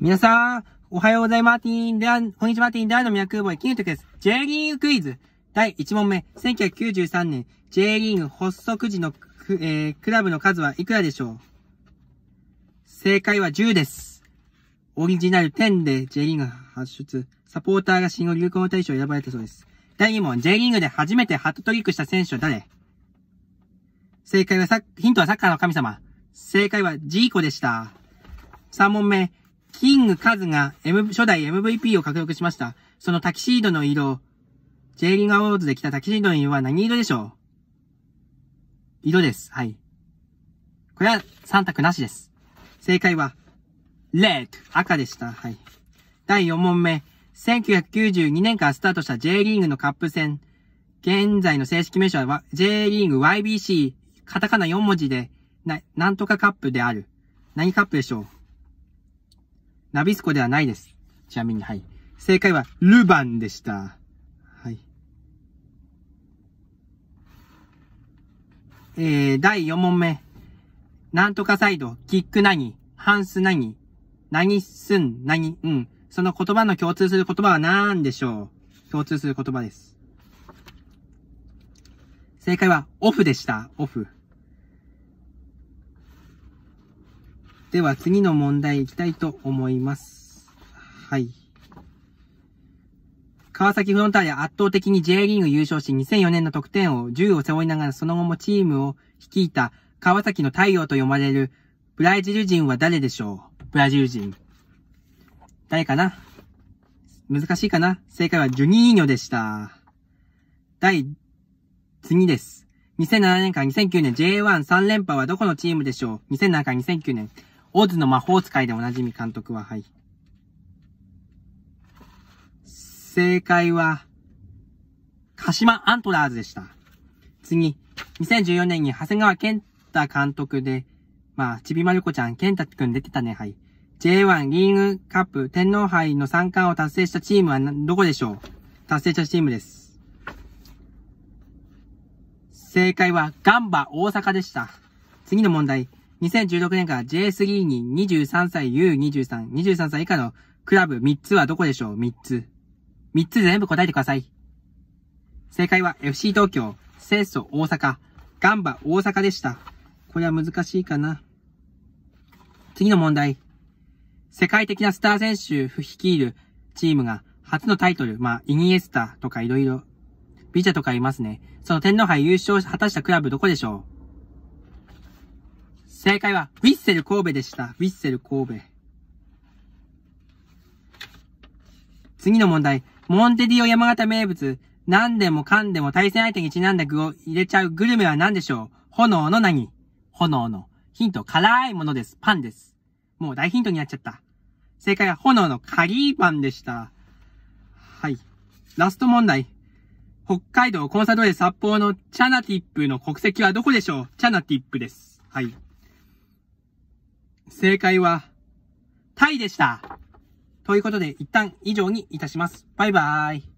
皆さん、おはようございます。ティン、では、こんにちは、ティン、ではの脈ボーイ、キングテクです。J リーグクイズ。第1問目。1993年、J リーグ発足時のク,、えー、クラブの数はいくらでしょう正解は10です。オリジナル10で J リーグ発出。サポーターが新語流行の大賞を選ばれたそうです。第2問、J リーグで初めてハットトリックした選手は誰正解はサヒントはサッカーの神様。正解はジーコでした。3問目、キングカズが、M、初代 MVP を獲得しました。そのタキシードの色、J リングアォーズで着たタキシードの色は何色でしょう色です。はい。これは3択なしです。正解は、レッド、赤でした。はい。第4問目。1992年からスタートした J リーグのカップ戦。現在の正式名称は J リーグ YBC、カタカナ4文字で、な、なんとかカップである。何カップでしょうナビスコではないです。ちなみに、はい。正解は、ルバンでした。はい。えー、第4問目。なんとかサイド、キック何、ハンス何、何すん、何、うん。その言葉の共通する言葉は何でしょう共通する言葉です。正解は、オフでした。オフ。では次の問題行きたいと思います。はい。川崎フロンターレ圧倒的に J リーグ優勝し2004年の得点を10を背負いながらその後もチームを率いた川崎の太陽と呼ばれるブラジル人は誰でしょうブラジル人。誰かな難しいかな正解はジュニーニョでした。第、次です。2007年から2009年 J13 連覇はどこのチームでしょう ?2007 から2009年。オズの魔法使いでおなじみ監督は、はい。正解は、鹿島アントラーズでした。次、2014年に長谷川健太監督で、まあ、ちびまる子ちゃん、健太くん出てたね、はい。J1 リーグカップ天皇杯の3冠を達成したチームはどこでしょう達成したチームです。正解はガンバ大阪でした。次の問題。2016年から J3 に23歳 U23、23歳以下のクラブ3つはどこでしょう ?3 つ。3つ全部答えてください。正解は FC 東京、清楚大阪、ガンバ大阪でした。これは難しいかな。次の問題。世界的なスター選手率いるチームが初のタイトル、まあ、イニエスタとかいろいろ、ビジャとかいますね。その天皇杯優勝を果たしたクラブどこでしょう正解は、ウィッセル神戸でした。ウィッセル神戸。次の問題。モンテディオ山形名物、何でもかんでも対戦相手にちなんだ具を入れちゃうグルメは何でしょう炎の何炎の。ヒント、辛いものです。パンです。もう大ヒントになっちゃった。正解は炎のカリーパンでした。はい。ラスト問題。北海道コンサドーレ札幌のチャナティップの国籍はどこでしょうチャナティップです。はい。正解は、タイでした。ということで、一旦以上にいたします。バイバーイ。